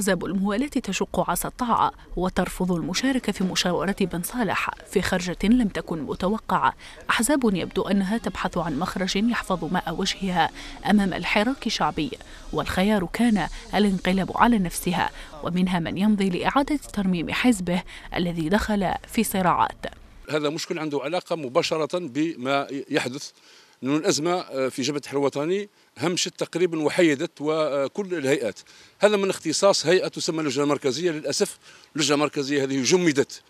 أحزاب الموالاة تشق عصا الطاعة وترفض المشاركة في مشاورة بن صالح في خرجة لم تكن متوقعة أحزاب يبدو أنها تبحث عن مخرج يحفظ ماء وجهها أمام الحراك الشعبي والخيار كان الانقلاب على نفسها ومنها من يمضي لإعادة ترميم حزبه الذي دخل في صراعات هذا مشكل عنده علاقة مباشرة بما يحدث لأن الأزمة آه، في جبهة التحرير الوطني همشت تقريبا وحيدت وكل الهيئات هذا من اختصاص هيئة تسمى اللجنة المركزية للأسف اللجنة المركزية هذه جمدت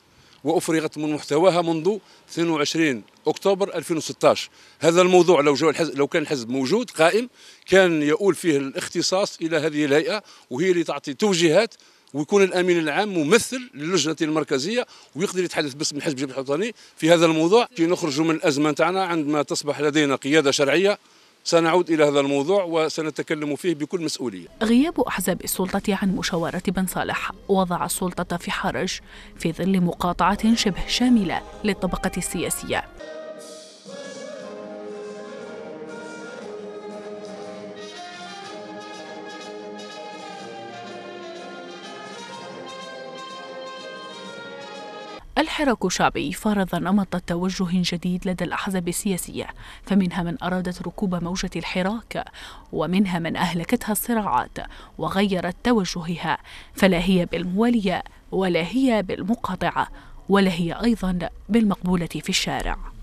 وافرغت من محتواها منذ 22 اكتوبر 2016 هذا الموضوع لو جو الحزب لو كان الحزب موجود قائم كان يؤول فيه الاختصاص الى هذه الهيئه وهي اللي تعطي توجيهات ويكون الامين العام ممثل للجنه المركزيه ويقدر يتحدث باسم الحزب الجبهه الوطني في هذا الموضوع كي نخرج من الازمه تاعنا عندما تصبح لدينا قياده شرعيه سنعود إلى هذا الموضوع وسنتكلم فيه بكل مسؤولية غياب أحزاب السلطة عن مشاورة بن صالح وضع السلطة في حرج في ظل مقاطعة شبه شاملة للطبقة السياسية الحراك الشعبي فرض نمط توجه جديد لدى الأحزاب السياسية فمنها من أرادت ركوب موجة الحراك ومنها من أهلكتها الصراعات وغيرت توجهها فلا هي بالموالية ولا هي بالمقاطعة ولا هي أيضا بالمقبولة في الشارع